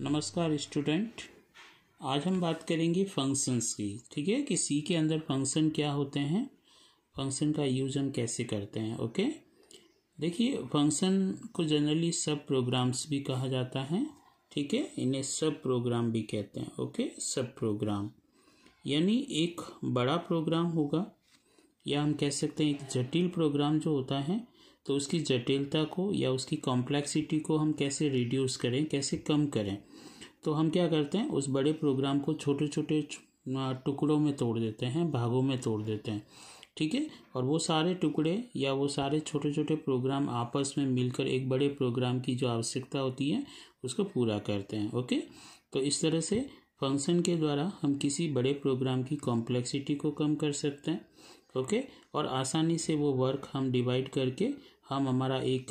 नमस्कार स्टूडेंट आज हम बात करेंगे फंक्शंस की ठीक है कि सी के अंदर फंक्शन क्या होते हैं फंक्शन का यूज हम कैसे करते हैं ओके देखिए फंक्शन को जनरली सब प्रोग्राम्स भी कहा जाता है ठीक है इन्हें सब प्रोग्राम भी कहते हैं ओके सब प्रोग्राम यानी एक बड़ा प्रोग्राम होगा या हम कह सकते हैं एक जटिल प्रोग्राम जो होता है तो उसकी जटिलता को या उसकी कॉम्प्लेक्सिटी को हम कैसे रिड्यूस करें कैसे कम करें तो हम क्या करते हैं उस बड़े प्रोग्राम को छोटे छोटे टुकड़ों में तोड़ देते हैं भागों में तोड़ देते हैं ठीक है और वो सारे टुकड़े या वो सारे छोटे छोटे प्रोग्राम आपस में मिलकर एक बड़े प्रोग्राम की जो आवश्यकता होती है उसको पूरा करते हैं ओके तो इस तरह से फंक्शन के द्वारा हम किसी बड़े प्रोग्राम की कॉम्प्लेक्सिटी को कम कर सकते हैं ओके और आसानी से वो वर्क हम डिवाइड करके हम हमारा एक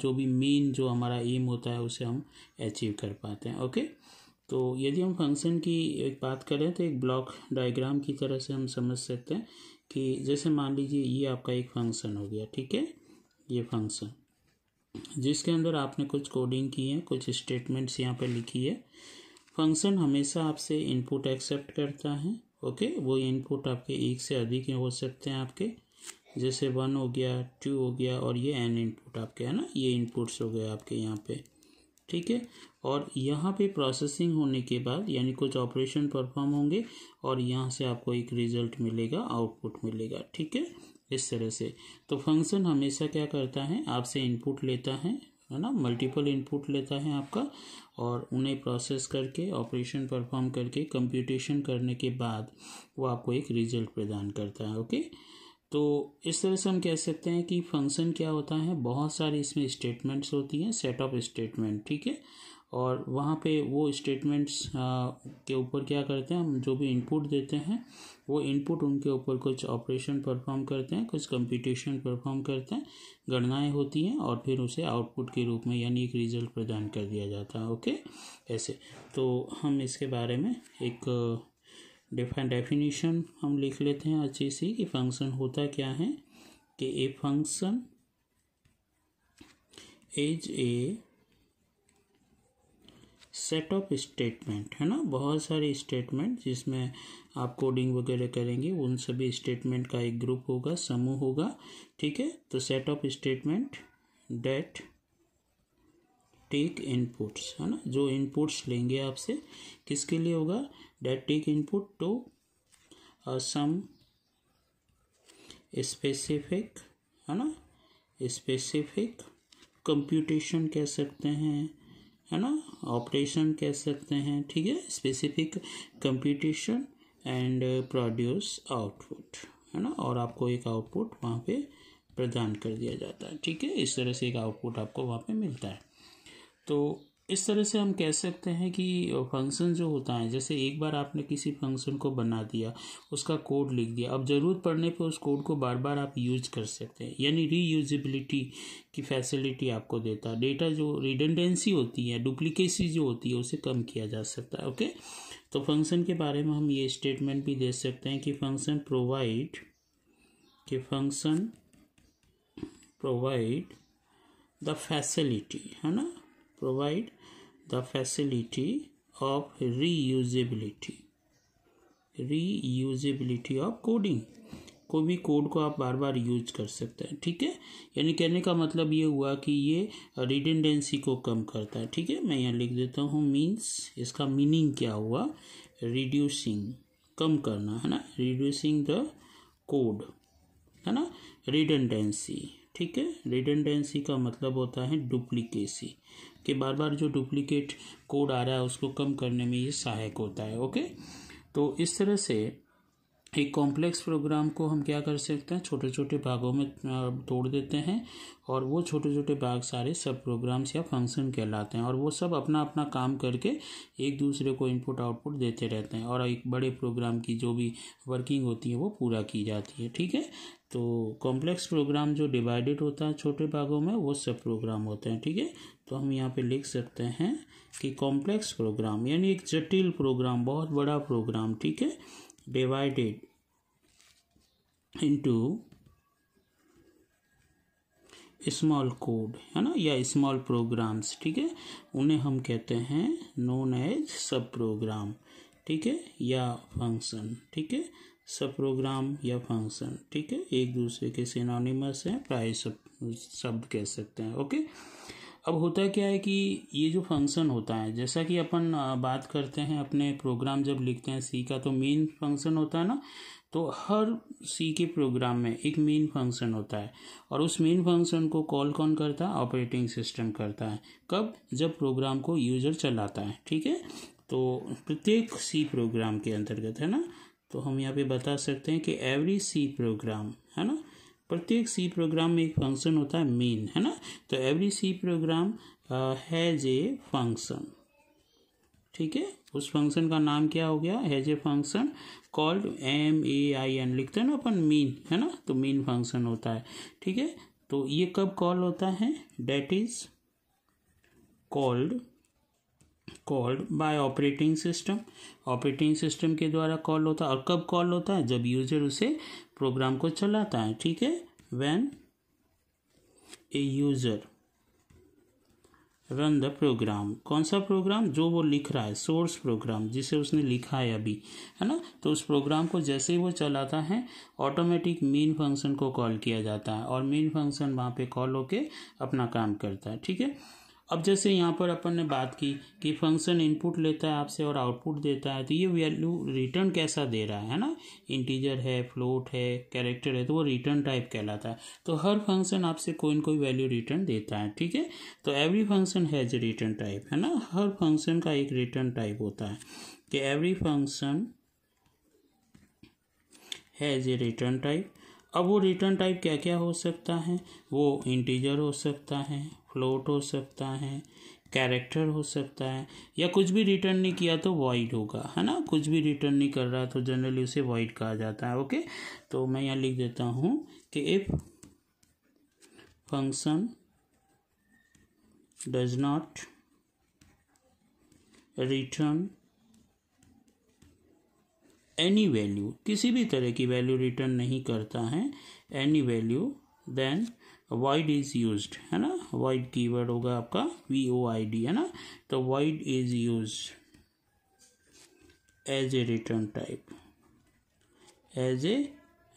जो भी मेन जो हमारा एम होता है उसे हम अचीव कर पाते हैं ओके तो यदि हम फंक्शन की एक बात करें तो एक ब्लॉक डायग्राम की तरह से हम समझ सकते हैं कि जैसे मान लीजिए ये आपका एक फंक्शन हो गया ठीक है ये फंक्शन जिसके अंदर आपने कुछ कोडिंग की है कुछ स्टेटमेंट्स यहाँ पर लिखी है फंक्शन हमेशा आपसे इनपुट एक्सेप्ट करता है ओके वो इनपुट आपके एक से अधिक हो सकते हैं आपके जैसे वन हो गया टू हो गया और ये एन इनपुट आपके है ना ये इनपुट्स हो गए आपके यहाँ पे ठीक है और यहाँ पे प्रोसेसिंग होने के बाद यानी कुछ ऑपरेशन परफॉर्म होंगे और यहाँ से आपको एक रिजल्ट मिलेगा आउटपुट मिलेगा ठीक है इस तरह से तो फंक्शन हमेशा क्या करता है आपसे इनपुट लेता है है ना मल्टीपल इनपुट लेता है आपका और उन्हें प्रोसेस करके ऑपरेशन परफॉर्म करके कंप्यूटेशन करने के बाद वो आपको एक रिजल्ट प्रदान करता है ओके तो इस तरह से हम कह सकते हैं कि फंक्शन क्या होता है बहुत सारी इसमें स्टेटमेंट्स होती हैं सेट ऑफ स्टेटमेंट ठीक है और वहाँ पे वो स्टेटमेंट्स के ऊपर क्या करते हैं हम जो भी इनपुट देते हैं वो इनपुट उनके ऊपर कुछ ऑपरेशन परफॉर्म करते हैं कुछ कंप्यूटेशन परफॉर्म करते हैं गणनाएं होती हैं और फिर उसे आउटपुट के रूप में यानी एक रिजल्ट प्रदान कर दिया जाता है ओके ऐसे तो हम इसके बारे में एक डेफिनेशन हम लिख लेते हैं अच्छी सी कि फंक्शन होता क्या है कि a function is a set of statement है ना बहुत सारे स्टेटमेंट जिसमें आप कोडिंग वगैरह करेंगे उन सभी स्टेटमेंट का एक ग्रुप होगा समूह होगा ठीक है तो set of statement that take inputs है ना जो इनपुट्स लेंगे आपसे किसके लिए होगा that take input to some specific है ना स्पेसिफिक कंप्यूटेशन कह सकते हैं है ना ऑपरेशन कह सकते हैं ठीक है specific competition and produce output है ना और आपको एक आउटपुट वहाँ पे प्रदान कर दिया जाता है ठीक है इस तरह से एक आउटपुट आपको वहाँ पे मिलता है तो इस तरह से हम कह सकते हैं कि फंक्शन जो होता है जैसे एक बार आपने किसी फंक्शन को बना दिया उसका कोड लिख दिया अब ज़रूरत पड़ने पर उस कोड को बार बार आप यूज कर सकते हैं यानी रीयूजिबिलिटी की फैसिलिटी आपको देता है डेटा जो रिडेंडेंसी होती है डुप्लीकेसी जो होती है उसे कम किया जा सकता है ओके तो फंक्शन के बारे में हम ये स्टेटमेंट भी दे सकते हैं कि फंक्शन प्रोवाइड कि फंक्शन प्रोवाइड द फैसिलिटी है ना provide the facility of reusability reusability of coding कोई भी कोड को आप बार बार यूज कर सकते हैं ठीक है यानी कहने का मतलब ये हुआ कि ये रिडेंडेंसी को कम करता है ठीक है मैं यहाँ लिख देता हूँ मीन्स इसका मीनिंग क्या हुआ रिड्यूसिंग कम करना है ना रिड्यूसिंग द कोड है ना रिडेंडेंसी ठीक है रिडेंडेंसी का मतलब होता है डुप्लीकेसी कि बार बार जो डुप्लीकेट कोड आ रहा है उसको कम करने में ये सहायक होता है ओके तो इस तरह से एक कॉम्प्लेक्स प्रोग्राम को हम क्या कर सकते हैं छोटे छोटे भागों में तोड़ देते हैं और वो छोटे छोटे भाग सारे सब प्रोग्राम्स या फंक्शन कहलाते हैं और वो सब अपना अपना काम करके एक दूसरे को इनपुट आउटपुट देते रहते हैं और एक बड़े प्रोग्राम की जो भी वर्किंग होती है वो पूरा की जाती है ठीक है तो कॉम्प्लेक्स प्रोग्राम जो डिवाइडेड होता है छोटे भागों में वो सब प्रोग्राम होते हैं ठीक है तो हम यहाँ पे लिख सकते हैं कि कॉम्प्लेक्स प्रोग्राम यानी एक जटिल प्रोग्राम बहुत बड़ा प्रोग्राम ठीक है divided into स्मॉल कोड है ना या स्मॉल प्रोग्राम्स ठीक है उन्हें हम कहते हैं नोन एज सब प्रोग्राम ठीक है या फंक्शन ठीक है सब प्रोग्राम या फंक्शन ठीक है एक दूसरे के सिनोनिमस हैं प्राय सब शब्द कह सकते हैं ओके अब होता क्या है कि ये जो फंक्शन होता है जैसा कि अपन बात करते हैं अपने प्रोग्राम जब लिखते हैं सी का तो मेन फंक्शन होता है ना तो हर सी के प्रोग्राम में एक मेन फंक्शन होता है और उस मेन फंक्शन को कॉल कौन करता है ऑपरेटिंग सिस्टम करता है कब जब प्रोग्राम को यूजर चलाता है ठीक है तो प्रत्येक सी प्रोग्राम के अंतर्गत है ना तो हम यहाँ पे बता सकते हैं कि एवरी सी प्रोग्राम है ना प्रत्येक सी प्रोग्राम में एक फंक्शन होता है मेन है ना तो every C program has a function ठीक है उस फंक्शन का नाम क्या हो गया has a function called M A I N लिखते हैं ना अपन मीन है ना तो मीन फंक्शन होता है ठीक है तो ये कब कॉल होता है that is called called by operating system operating system के द्वारा कॉल होता है और कब कॉल होता है जब यूजर उसे प्रोग्राम को चलाता है ठीक है when a user run the program कौन सा प्रोग्राम जो वो लिख रहा है सोर्स प्रोग्राम जिसे उसने लिखा है अभी है ना तो उस प्रोग्राम को जैसे ही वो चलाता है ऑटोमेटिक मेन फंक्शन को कॉल किया जाता है और मेन फंक्शन वहाँ पे कॉल होके अपना काम करता है ठीक है अब जैसे यहाँ पर अपन ने बात की कि फंक्शन इनपुट लेता है आपसे और आउटपुट देता है तो ये वैल्यू रिटर्न कैसा दे रहा है ना इंटीजर है फ्लोट है कैरेक्टर है तो वो रिटर्न टाइप कहलाता है तो हर फंक्शन आपसे कोई ना कोई वैल्यू रिटर्न देता है ठीक है तो every function has a return type है ना हर फंक्शन का एक रिटर्न टाइप होता है कि every function has a return type अब वो रिटर्न टाइप क्या क्या हो सकता है वो इंटीजर हो सकता है फ्लोट हो सकता है कैरेक्टर हो सकता है या कुछ भी रिटर्न नहीं किया तो वॉइड होगा है ना कुछ भी रिटर्न नहीं कर रहा तो जनरली उसे वॉइड कहा जाता है ओके तो मैं यहाँ लिख देता हूँ कि if function does not return any value किसी भी तरह की वैल्यू रिटर्न नहीं करता है any value then void is use है ना वाइड कीवर्ड होगा आपका वी ओ आई डी है ना तो void is use as a return type as a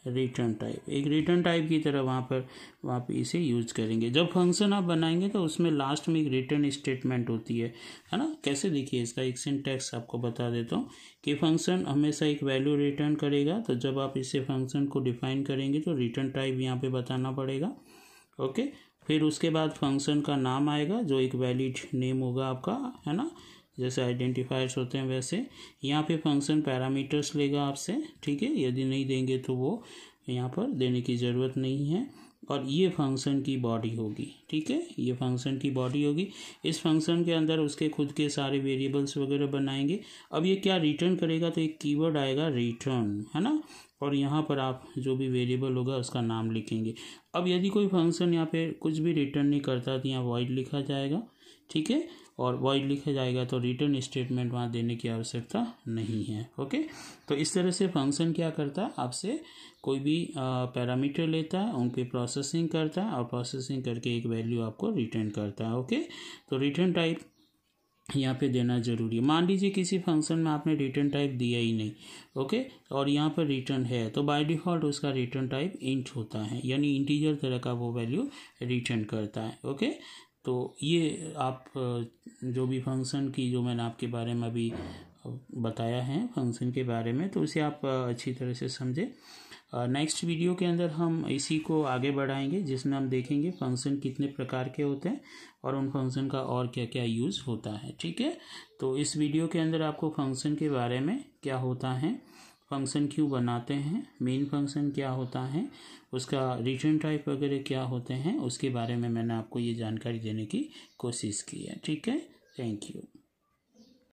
return type एक रिटर्न टाइप की तरह वहाँ पर वहाँ इसे यूज करेंगे जब फंक्शन आप बनाएंगे तो उसमें लास्ट में एक रिटर्न स्टेटमेंट होती है है ना कैसे देखिए इसका एक सिंटैक्स आपको बता देता हूँ कि फंक्शन हमेशा एक वैल्यू रिटर्न करेगा तो जब आप इसे फंक्शन को डिफाइन करेंगे तो रिटर्न टाइप यहाँ पर बताना पड़ेगा ओके फिर उसके बाद फंक्शन का नाम आएगा जो एक वैलिड नेम होगा आपका है ना जैसे आइडेंटिफायर्स होते हैं वैसे यहाँ पे फंक्शन पैरामीटर्स लेगा आपसे ठीक है यदि नहीं देंगे तो वो यहाँ पर देने की ज़रूरत नहीं है और ये फंक्शन की बॉडी होगी ठीक है ये फंक्शन की बॉडी होगी इस फंक्शन के अंदर उसके खुद के सारे वेरिएबल्स वगैरह बनाएंगे अब ये क्या रिटर्न करेगा तो एक कीवर्ड आएगा रिटर्न है ना और यहाँ पर आप जो भी वेरिएबल होगा उसका नाम लिखेंगे अब यदि कोई फंक्शन यहाँ पे कुछ भी रिटर्न नहीं करता तो यहाँ वाइड लिखा जाएगा ठीक है और वही लिखा जाएगा तो रिटर्न स्टेटमेंट वहाँ देने की आवश्यकता नहीं है ओके तो इस तरह से फंक्शन क्या करता है आपसे कोई भी पैरामीटर लेता है उन पर प्रोसेसिंग करता है और प्रोसेसिंग करके एक वैल्यू आपको रिटर्न करता है ओके तो रिटर्न टाइप यहाँ पे देना जरूरी है मान लीजिए किसी फंक्शन में आपने रिटर्न टाइप दिया ही नहीं ओके और यहाँ पर रिटर्न है तो बाय डिफ़ॉल्ट उसका रिटर्न टाइप इंट होता है यानी इंटीजर तरह का वो वैल्यू रिटर्न करता है ओके तो ये आप जो भी फंक्शन की जो मैंने आपके बारे में अभी बताया है फंक्शन के बारे में तो उसे आप अच्छी तरह से समझें नेक्स्ट वीडियो के अंदर हम इसी को आगे बढ़ाएंगे जिसमें हम देखेंगे फंक्शन कितने प्रकार के होते हैं और उन फंक्शन का और क्या क्या यूज़ होता है ठीक है तो इस वीडियो के अंदर आपको फंक्शन के बारे में क्या होता है फंक्शन क्यों बनाते हैं मेन फंक्शन क्या होता है उसका रिटर्न टाइप वगैरह क्या होते हैं उसके बारे में मैंने आपको ये जानकारी देने की कोशिश की है ठीक है थैंक यू